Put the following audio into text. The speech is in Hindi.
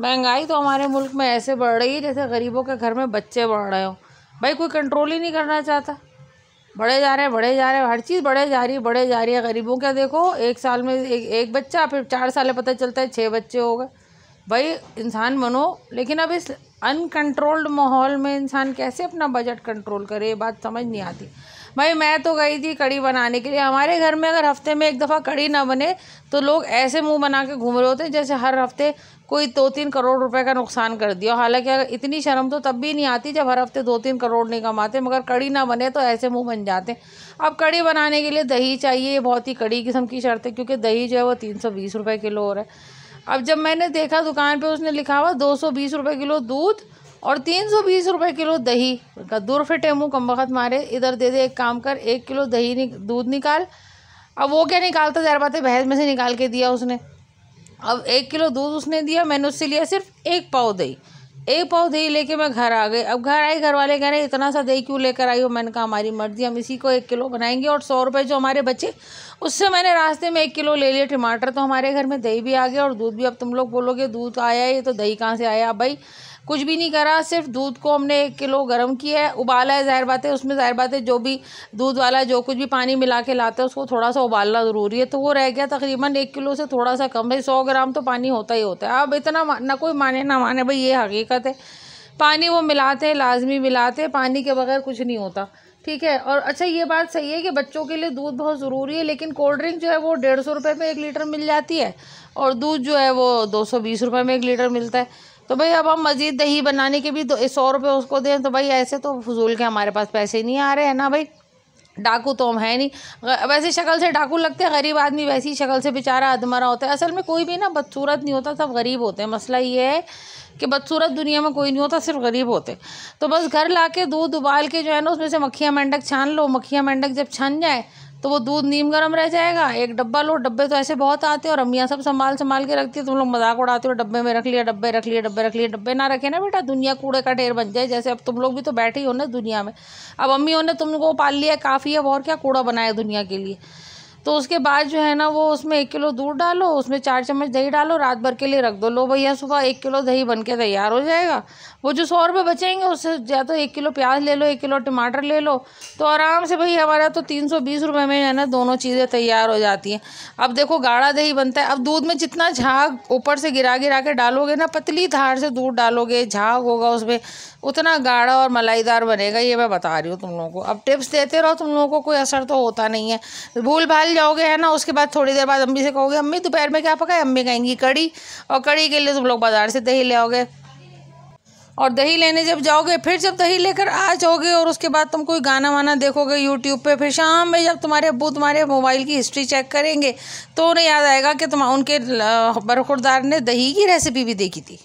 महंगाई तो हमारे मुल्क में ऐसे बढ़ रही है जैसे गरीबों के घर में बच्चे बढ़ रहे हों भाई कोई कंट्रोल ही नहीं करना चाहता बढ़े जा रहे हैं बढ़े जा रहे हैं हर चीज़ बढ़े जा रही है बढ़े जा रही है गरीबों का देखो एक साल में एक, एक बच्चा फिर चार साल पता चलता है छः बच्चे हो गए भाई इंसान बनो लेकिन अब इस अनकंट्रोल्ड माहौल में इंसान कैसे अपना बजट कंट्रोल करे ये बात समझ नहीं आती भाई मैं तो गई थी कड़ी बनाने के लिए हमारे घर में अगर हफ्ते में एक दफ़ा कड़ी ना बने तो लोग ऐसे मुंह बना के घूम रहे होते हैं जैसे हर हफ्ते कोई दो तीन करोड़ रुपए का नुकसान कर दिया हालांकि अगर इतनी शर्म तो तब भी नहीं आती जब हर हफ्ते दो तीन करोड़ नहीं कमाते मगर कड़ी ना बने तो ऐसे मुंह बन जाते हैं अब कड़ी बनाने के लिए दही चाहिए ये बहुत ही कड़ी किस्म की शर्त है क्योंकि दही जो है वो तीन सौ बीस रुपये किलो हो रहा है अब जब मैंने देखा दुकान पर उसने लिखा हुआ दो सौ बीस रुपये किलो दूध और तीन सौ बीस रुपये किलो दही का दूर फिटे मुँह कम वक्त मारे इधर दे दे एक काम कर एक किलो दही दूध निकाल अब वो क्या निकालता बात बातें बहस में से निकाल के दिया उसने अब एक किलो दूध उसने दिया मैंने उससे लिया सिर्फ एक पाव दही एक पाव दही लेके मैं घर आ गई अब घर आई घर वाले कह रहे इतना सा दही क्यों लेकर आई हो मैंने कहा हमारी मर्जी हम इसी को एक किलो बनाएंगे और सौ रुपये जो हमारे बचे उससे मैंने रास्ते में एक किलो ले लिया टमाटर तो हमारे घर में दही भी आ गया और दूध भी अब तुम लोग बोलोगे दूध आया ये तो दही कहाँ से आया भाई कुछ भी नहीं करा सिर्फ दूध को हमने एक किलो गर्म किया है उबाला है ज़ाहिर बात है उसमें ज़ाहिर बात है जो भी दूध वाला जो कुछ भी पानी मिला के लाते हैं उसको थोड़ा सा उबालना ज़रूरी है तो वो रह गया तकरीबन एक किलो से थोड़ा सा कम भाई सौ ग्राम तो पानी होता ही होता है अब इतना ना कोई माने ना माने भाई ये हकीकत दिक्कत है पानी वो मिलाते हैं लाजमी मिलाते हैं पानी के बगैर कुछ नहीं होता ठीक है और अच्छा ये बात सही है कि बच्चों के लिए दूध बहुत ज़रूरी है लेकिन कोल्ड ड्रिंक जो है वो डेढ़ सौ रुपये में एक लीटर मिल जाती है और दूध जो है वो दो सौ बीस रुपये में एक लीटर मिलता है तो भाई अब हम मज़ीद दही बनाने के भी सौ रुपये उसको दें तो भाई ऐसे तो फजूल के हमारे पास पैसे नहीं आ रहे हैं ना भाई डाकू तो हम है नहीं वैसे शक्ल से डाकू लगते हैं गरीब आदमी वैसी शक्ल से बेचारा अधमरा होता है असल में कोई भी ना बदसूरत नहीं होता सब गरीब होते हैं मसला ये है कि बदसूरत दुनिया में कोई नहीं होता सिर्फ गरीब होते तो बस घर ला के दूध उबाल के जो है ना उसमें से मक्खियाँ मेंढक छान लो मक्खियाँ मेंढक जब छन जाए तो वो दूध नीम गर्म रह जाएगा एक डब्बा लो डब्बे तो ऐसे बहुत आते हैं और अम्मियाँ सब संभाल संभाल के रखती है तुम लोग मजाक उड़ाते हो डब्बे में रख लिया डब्बे रख लिए डब्बे रख लिए डब्बे ना रखे ना बेटा दुनिया कूड़े का ढेर बन जाए जैसे अब तुम लोग भी तो बैठे ही हो ना दुनिया में अब अम्मियों ने तुमको पाल लिया काफ़ी है और क्या कूड़ा बनाया दुनिया के लिए तो उसके बाद जो है ना वो उसमें एक किलो दूध डालो उसमें चार चम्मच दही डालो रात भर के लिए रख दो लो भैया सुबह एक किलो दही बन के तैयार हो जाएगा वो जो सौ रुपये बचेंगे उससे या तो एक किलो प्याज ले लो एक किलो टमाटर ले लो तो आराम से भाई हमारा तो तीन सौ बीस रुपये में है ना दोनों चीज़ें तैयार हो जाती हैं अब देखो गाढ़ा दही बनता है अब दूध में जितना झाग ऊपर से गिरा गिरा के डालोगे ना पतली धार से दूध डालोगे झाग होगा उसमें उतना गाढ़ा और मलाईदार बनेगा ये मैं बता रही हूँ तुम लोगों को अब टिप्स देते रहो तुम लोगों को कोई असर तो होता नहीं है भूल भाल जाओगे है ना उसके बाद थोड़ी देर बाद अम्मी से कहोगे अम्मी दोपहर में क्या पकाए अम्मी कहेंगी कड़ी और कड़ी के लिए तुम लोग बाज़ार से दही ले आओगे और दही लेने जब जाओगे फिर जब दही लेकर आ जाओगे और उसके बाद तुम कोई गाना वाना देखोगे यूट्यूब पे फिर शाम में जब तुम्हारे अबू तुम्हारे मोबाइल की हिस्ट्री चेक करेंगे तो उन्हें याद आएगा कि तुम उनके बरखुरदार ने दही की रेसिपी भी देखी थी